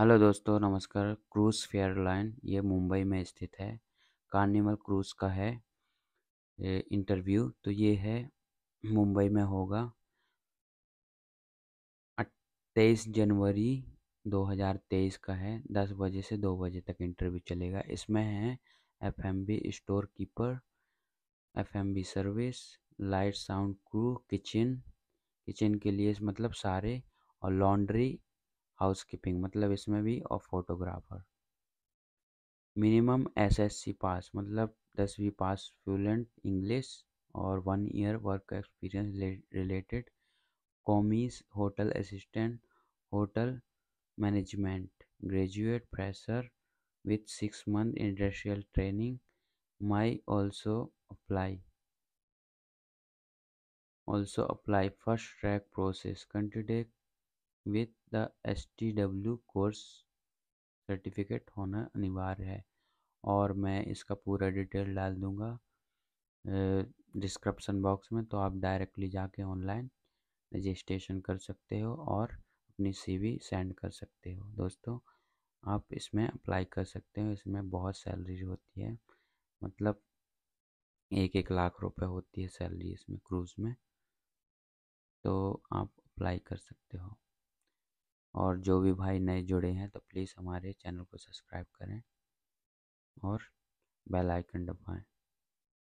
hello दोस्तों नमस्कार cruise fair line ये मुंबई में स्थित है कार्निवल क्रूज़ का है ये इंटरव्यू तो ये है मुंबई में होगा तेईस जनवरी 2023 का है दस बजे से दो बजे तक इंटरव्यू चलेगा इसमें है FMB storekeeper FMB service light sound crew kitchen kitchen के लिए मतलब सारे और लॉन्ड्री हाउसकीपिंग मतलब इसमें भी और फोटोग्राफर मिनिमम एसएससी पास मतलब दसवीं पास फ्लूलेंट इंग्लिश और one year work experience related कॉमीज hotel assistant hotel management graduate fresher with six month industrial training may also apply also apply first track process candidate with the S T W course certificate होना अनिवार्य है और मैं इसका पूरा detail डाल दूँगा डिस्क्रप्सन बॉक्स में तो आप डायरेक्टली जाके ऑनलाइन रजिस्ट्रेशन कर सकते हो और अपनी सीवी सेंड कर सकते हो दोस्तों आप इसमें अप्लाई कर सकते हो इसमें बहुत सैलरी होती है मतलब एक एक लाख रुपए होती है सैलरी इसमें क्रूज़ में तो आप अप्लाई कर सकते हो और जो भी भाई नए जुड़े हैं तो प्लीज़ हमारे चैनल को सब्सक्राइब करें और बेल आइकन दबाएं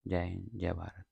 जय हिंद जय भारत